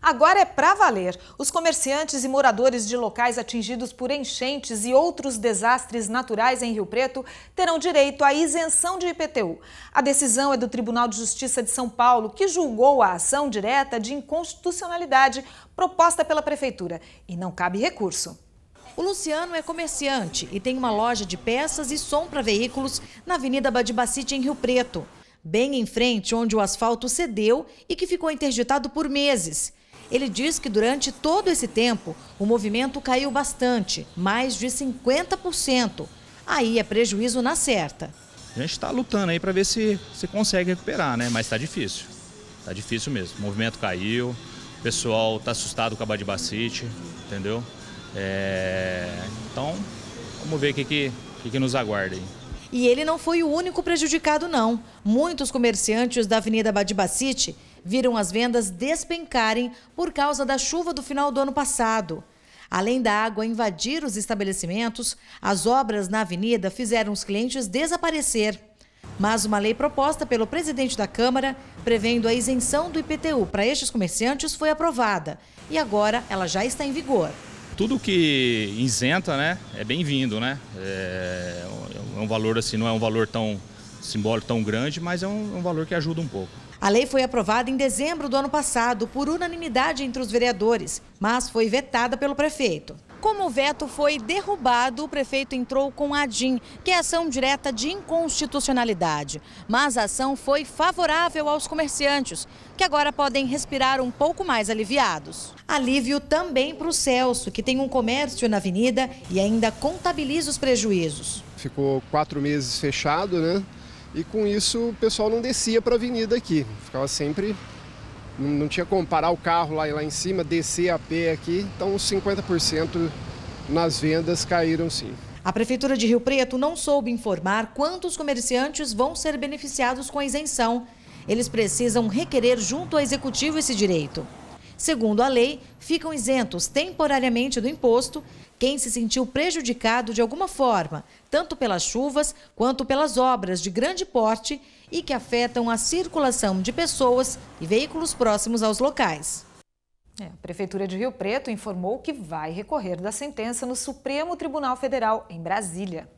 Agora é para valer. Os comerciantes e moradores de locais atingidos por enchentes e outros desastres naturais em Rio Preto terão direito à isenção de IPTU. A decisão é do Tribunal de Justiça de São Paulo, que julgou a ação direta de inconstitucionalidade proposta pela Prefeitura e não cabe recurso. O Luciano é comerciante e tem uma loja de peças e som para veículos na Avenida Badibacite, em Rio Preto. Bem em frente, onde o asfalto cedeu e que ficou interditado por meses. Ele diz que durante todo esse tempo o movimento caiu bastante, mais de 50%. Aí é prejuízo na certa. A gente está lutando aí para ver se, se consegue recuperar, né? Mas está difícil. Está difícil mesmo. O movimento caiu, o pessoal está assustado com a Badibacite, entendeu? É... Então, vamos ver o que, que, que, que nos aguarda aí. E ele não foi o único prejudicado, não. Muitos comerciantes da Avenida Badibacite viram as vendas despencarem por causa da chuva do final do ano passado. Além da água invadir os estabelecimentos, as obras na avenida fizeram os clientes desaparecer. Mas uma lei proposta pelo presidente da Câmara, prevendo a isenção do IPTU para estes comerciantes, foi aprovada e agora ela já está em vigor. Tudo que isenta né, é bem-vindo, né? É, é um valor assim, não é um valor tão simbólico, tão grande, mas é um, é um valor que ajuda um pouco. A lei foi aprovada em dezembro do ano passado por unanimidade entre os vereadores, mas foi vetada pelo prefeito. Como o veto foi derrubado, o prefeito entrou com a DIN, que é ação direta de inconstitucionalidade. Mas a ação foi favorável aos comerciantes, que agora podem respirar um pouco mais aliviados. Alívio também para o Celso, que tem um comércio na avenida e ainda contabiliza os prejuízos. Ficou quatro meses fechado, né? E com isso o pessoal não descia para a avenida aqui, ficava sempre. Não tinha como parar o carro lá, lá em cima, descer a pé aqui. Então, uns 50% nas vendas caíram sim. A Prefeitura de Rio Preto não soube informar quantos comerciantes vão ser beneficiados com a isenção. Eles precisam requerer junto ao Executivo esse direito. Segundo a lei, ficam isentos temporariamente do imposto quem se sentiu prejudicado de alguma forma, tanto pelas chuvas quanto pelas obras de grande porte e que afetam a circulação de pessoas e veículos próximos aos locais. É, a Prefeitura de Rio Preto informou que vai recorrer da sentença no Supremo Tribunal Federal, em Brasília.